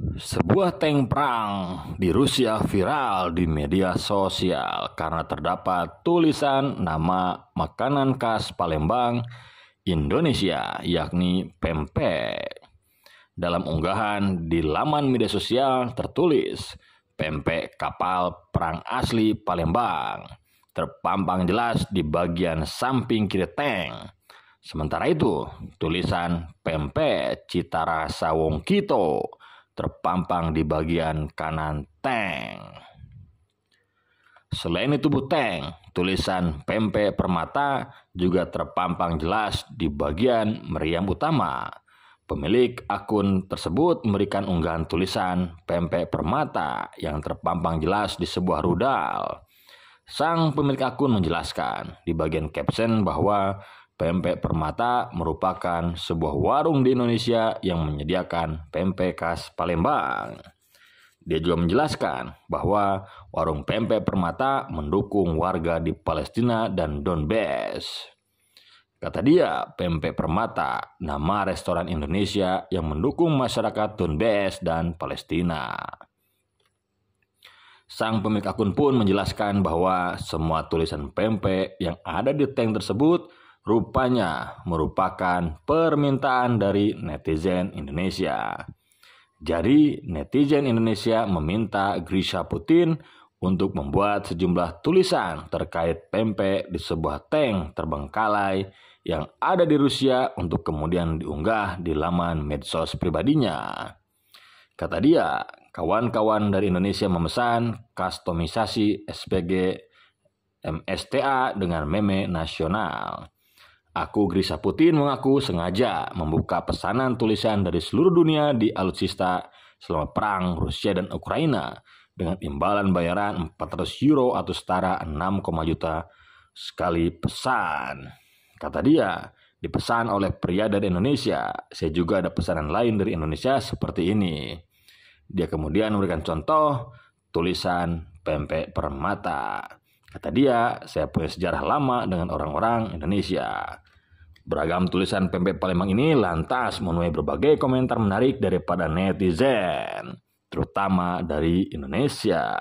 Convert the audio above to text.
Sebuah tank perang di Rusia viral di media sosial karena terdapat tulisan nama makanan khas Palembang, Indonesia, yakni pempek. Dalam unggahan di laman media sosial tertulis, pempek kapal perang asli Palembang, terpampang jelas di bagian samping kiri tank. Sementara itu, tulisan pempek cita rasa Kito terpampang di bagian kanan tank. Selain itu tubuh tank, tulisan pempek Permata juga terpampang jelas di bagian meriam utama. Pemilik akun tersebut memberikan unggahan tulisan pempek Permata yang terpampang jelas di sebuah rudal. Sang pemilik akun menjelaskan di bagian caption bahwa Pempek Permata merupakan sebuah warung di Indonesia yang menyediakan pempek khas Palembang. Dia juga menjelaskan bahwa warung pempek Permata mendukung warga di Palestina dan Donbas. Kata dia, pempek Permata, nama restoran Indonesia yang mendukung masyarakat Donbas dan Palestina. Sang pemilik akun pun menjelaskan bahwa semua tulisan pempek yang ada di tank tersebut rupanya merupakan permintaan dari netizen Indonesia. Jadi, netizen Indonesia meminta Grisha Putin untuk membuat sejumlah tulisan terkait pempek di sebuah tank terbengkalai yang ada di Rusia untuk kemudian diunggah di laman medsos pribadinya. Kata dia, kawan-kawan dari Indonesia memesan kustomisasi SPG MSTA dengan meme nasional. Aku Grisa Putin mengaku sengaja membuka pesanan tulisan dari seluruh dunia di alutsista selama perang Rusia dan Ukraina dengan imbalan bayaran 400 euro atau setara 6, juta sekali pesan. Kata dia, dipesan oleh pria dari Indonesia. Saya juga ada pesanan lain dari Indonesia seperti ini. Dia kemudian memberikan contoh tulisan pempek permata. Kata dia, saya punya sejarah lama dengan orang-orang Indonesia. Beragam tulisan pempek Palembang ini lantas menuai berbagai komentar menarik daripada netizen, terutama dari Indonesia.